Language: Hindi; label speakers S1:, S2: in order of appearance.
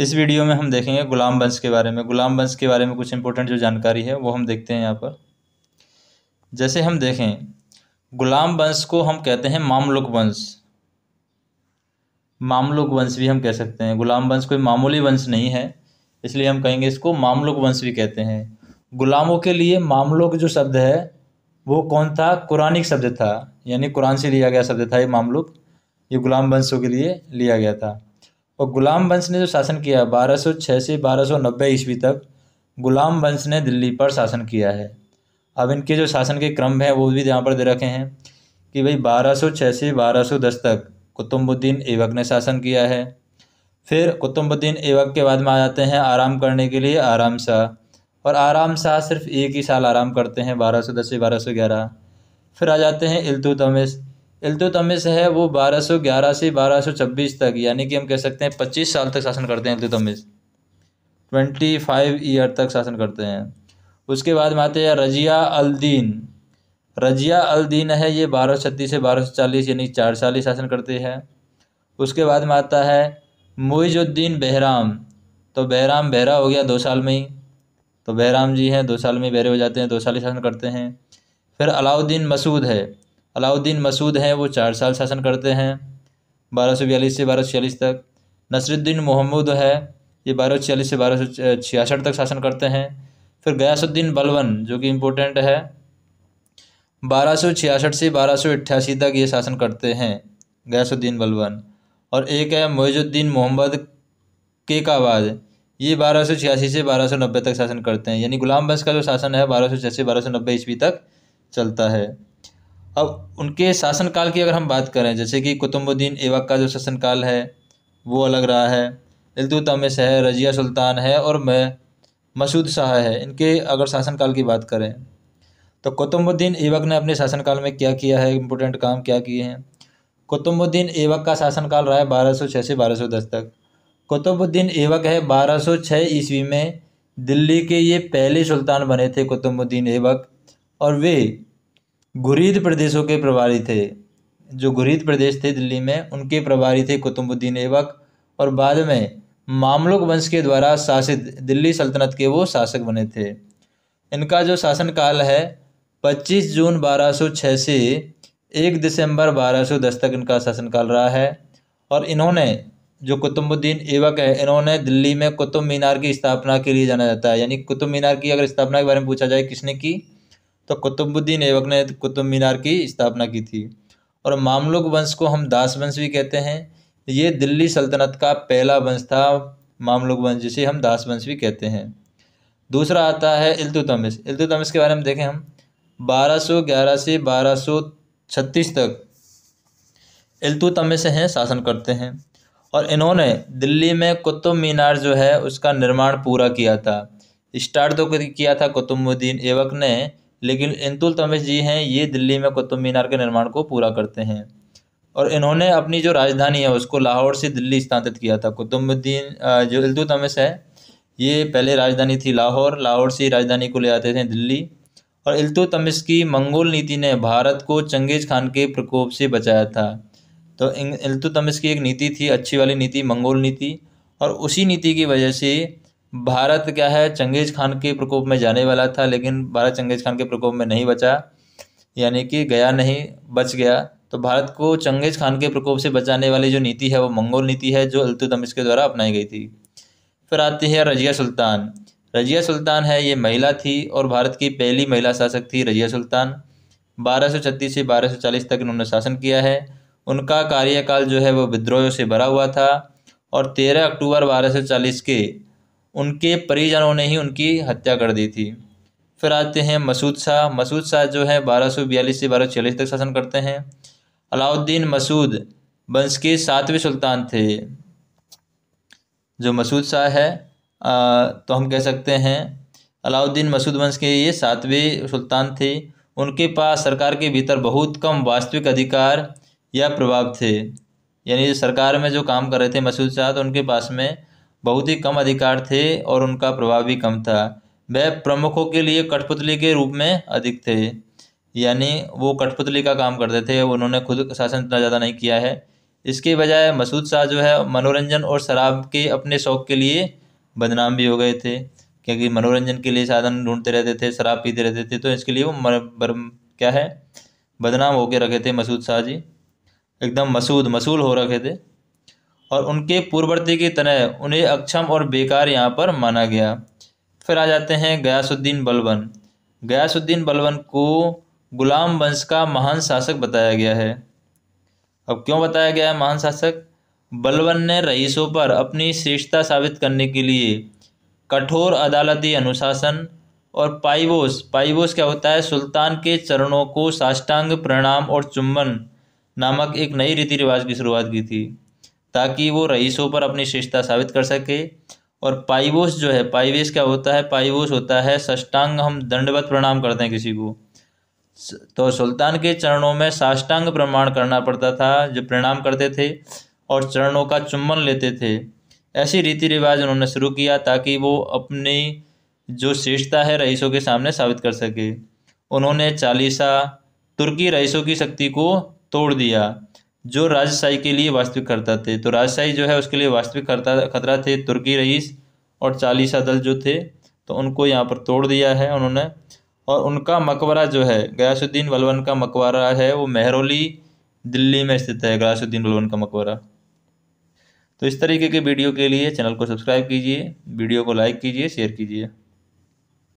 S1: इस वीडियो में हम देखेंगे गुलाम वंश के बारे में गुलाम वंश के बारे में कुछ इंपॉर्टेंट जो जानकारी है वो हम देखते हैं यहाँ पर जैसे हम देखें गुलाम वंश को हम कहते हैं मामलुक वंश मामलुक वंश भी हम कह सकते हैं गुलाम वंश कोई मामूली वंश नहीं है इसलिए हम कहेंगे इसको मामलुक वंश भी कहते हैं गुलामों के लिए मामलुक जो शब्द है वो कौन था कुरानिक शब्द था यानी कुरान से लिया गया शब्द था ये मामलुक ये गुलाम वंशों के लिए लिया गया था और गुलाम वंश ने जो शासन किया बारह सौ छः से बारह सौ नब्बे ईस्वी तक गुलाम वंश ने दिल्ली पर शासन किया है अब इनके जो शासन के क्रम हैं वो भी यहाँ पर दे रखे हैं कि भाई बारह सौ छः से बारह सौ दस तक कुतुबुद्दीन ऐबक ने शासन किया है फिर कुतुबुद्दीन ऐबक के बाद में आ जाते हैं आराम करने के लिए आराम शाह और आराम शाह सिर्फ एक ही साल आराम करते हैं बारह सौ दस से बारह सौ ग्यारह फिर आ जाते हैं इल्तुतमिश इल्तुतमिश है वो 1211 से 1226 तक यानी कि हम कह सकते हैं 25 साल तक शासन करते हैं इल्तुतमिश 25 ईयर तक शासन करते हैं उसके बाद में आते हैं रजिया अल दीन रजिया अल दीन है ये 1236 से 1240 यानी चार साल ही शासन करते हैं उसके बाद में आता है मोइजुद्दीन बहराम तो बहराम बहरा हो गया दो साल में ही तो बहराम जी हैं दो साल में बहरे हो जाते हैं दो साल ही शासन करते हैं फिर अलाउद्दीन मसूद है अलाउद्दीन मसूद हैं वो चार साल शासन करते हैं बारह सौ बयालीस से बारह सौ छियालीस तक नसरुद्दीन मोहम्मद है ये बारह सौ छियालीस से बारह सौ छियासठ तक शासन करते हैं फिर गयासुद्दीन बलवन जो कि इम्पोर्टेंट है बारह सौ छियासठ से बारह सौ अट्ठासी तक ये शासन करते हैं गयासुद्दीन बलवन और एक है मोजुद्दीन मोहम्मद केकाबाद ये बारह सौ छियासी से बारह सौ नब्बे तक शासन करते हैं यानी गुलाम वंश का जो शासन है बारह सौ छियासी बारह सौ नब्बे ईस्वी तक चलता है अब उनके शासनकाल की अगर हम बात करें जैसे कि कुतुबुद्दीन ऐबक का जो शासनकाल है वो अलग रहा है इल्तुतमिश है रजिया सुल्तान है और मैं मसूद शाह है इनके अगर शासनकाल की बात करें तो कुतुबुद्दीन ऐबक ने अपने शासनकाल में क्या किया है इम्पोर्टेंट काम क्या किए हैं कुतुबुद्दीन ऐबक का शासनकाल रहा है बारह सौ छः से बारह सौ दस तक कुतुबुद्दीन ऐबक है बारह सौ छः ईस्वी में दिल्ली के ये पहले सुल्तान बने थे कुतुबुद्दीन ऐबक और वे घुरीद प्रदेशों के प्रभारी थे जो घुरीद प्रदेश थे दिल्ली में उनके प्रभारी थे कुतुबुद्दीन ऐबक और बाद में मामलुक वंश के द्वारा शासित दिल्ली सल्तनत के वो शासक बने थे इनका जो शासनकाल है 25 जून 1206 से 1 दिसंबर 1210 तक इनका शासनकाल रहा है और इन्होंने जो कुतुबुद्दीन ऐबक है इन्होंने दिल्ली में कुतुब मीनार की स्थापना के लिए जाना जाता है यानी कुतुब मीनार की अगर स्थापना के बारे में पूछा जाए किसने की तो कुतुबुद्दीन ऐबक ने कुतुब मीनार की स्थापना की थी और मामलुक वंश को हम दास वंश भी कहते हैं ये दिल्ली सल्तनत का पहला वंश था मामलुक वंश जिसे हम दास वंश भी कहते हैं दूसरा आता है इल्तुतमिश इल्तुतमिश के बारे में देखें हम 1211 से 1236 तक इल्तुतमिश हैं शासन करते हैं और इन्होंने दिल्ली में कुतुब मीनार जो है उसका निर्माण पूरा किया था स्टार्ट तो किया था कुतुबुद्दीन ऐबक ने लेकिन इंतुल तमिश जी हैं ये दिल्ली में कुतुब मीनार के निर्माण को पूरा करते हैं और इन्होंने अपनी जो राजधानी है उसको लाहौर से दिल्ली स्थानांतरित किया था कुतुबुद्दीन जो इल्तु तमिश है ये पहले राजधानी थी लाहौर लाहौर से राजधानी को ले आते थे दिल्ली और इल्तु तमिश की मंगोल नीति ने भारत को चंगेज़ खान के प्रकोप से बचाया था तो तमिश की एक नीति थी अच्छी वाली नीति मंगोल नीति और उसी नीति की वजह से भारत क्या है चंगेज़ खान के प्रकोप में जाने वाला था लेकिन भारत चंगेज़ खान के प्रकोप में नहीं बचा यानी कि गया नहीं बच गया तो भारत को चंगेज़ खान के प्रकोप से बचाने वाली जो नीति है वो मंगोल नीति है जो अल्तुतमिश के द्वारा अपनाई गई थी फिर आती है रजिया सुल्तान रजिया सुल्तान है ये महिला थी और भारत की पहली महिला शासक थी रजिया सुल्तान बारह से बारह तक इन्होंने शासन किया है उनका कार्यकाल जो है वो विद्रोह से भरा हुआ था और 13 अक्टूबर बारह के उनके परिजनों ने ही उनकी हत्या कर दी थी फिर आते हैं मसूद शाह मसूद शाह जो है बारह से बारह तक शासन करते हैं अलाउद्दीन मसूद वंश के सातवें सुल्तान थे जो मसूद शाह है आ, तो हम कह सकते हैं अलाउद्दीन मसूद वंश के ये सातवें सुल्तान थे उनके पास सरकार के भीतर बहुत कम वास्तविक अधिकार या प्रभाव थे यानी सरकार में जो काम कर रहे थे मसूद शाह तो उनके पास में बहुत ही कम अधिकार थे और उनका प्रभाव भी कम था वह प्रमुखों के लिए कठपुतली के रूप में अधिक थे यानी वो कठपुतली का काम करते थे उन्होंने खुद शासन इतना ज़्यादा नहीं किया है इसके बजाय मसूद शाह जो है मनोरंजन और शराब के अपने शौक़ के लिए बदनाम भी हो गए थे क्योंकि मनोरंजन के लिए साधन ढूंढते रहते थे शराब पीते रहते थे तो इसके लिए वो मर, बर, क्या है बदनाम होकर रखे थे मसूद शाह जी एकदम मसूद मसूल हो रखे थे और उनके पूर्ववर्ती की तरह उन्हें अक्षम और बेकार यहाँ पर माना गया फिर आ जाते हैं गयासुद्दीन बलवन गयासुद्दीन बलवन को गुलाम वंश का महान शासक बताया गया है अब क्यों बताया गया है महान शासक बलवन ने रईसों पर अपनी श्रेष्ठता साबित करने के लिए कठोर अदालती अनुशासन और पाइवोस पाइवोस क्या होता है सुल्तान के चरणों को साष्टांग प्रणाम और चुम्बन नामक एक नई रीति रिवाज की शुरुआत की थी ताकि वो रईसों पर अपनी श्रेष्ठता साबित कर सके और पाइवोस जो है पाइवेश क्या होता है पाइवोस होता है सष्टांग हम दंडवत प्रणाम करते हैं किसी को तो सुल्तान के चरणों में साष्टांग प्रमाण करना पड़ता था जो प्रणाम करते थे और चरणों का चुम्बन लेते थे ऐसी रीति रिवाज उन्होंने शुरू किया ताकि वो अपनी जो श्रेष्ठता है रईसों के सामने साबित कर सके उन्होंने चालीसा तुर्की रईसों की शक्ति को तोड़ दिया जो राजशाही के लिए वास्तविक खतरा थे तो राजशाही जो है उसके लिए वास्तविक खतरा खतरा थे तुर्की रईस और चालीसा दल जो थे तो उनको यहाँ पर तोड़ दिया है उन्होंने और उनका मकबरा जो है गयासुद्दीन वलवन का मकबरा है वो मेहरोली दिल्ली में स्थित है गयासुद्दीन वलवन का मकबरा तो इस तरीके के वीडियो के लिए चैनल को सब्सक्राइब कीजिए वीडियो को लाइक कीजिए शेयर कीजिए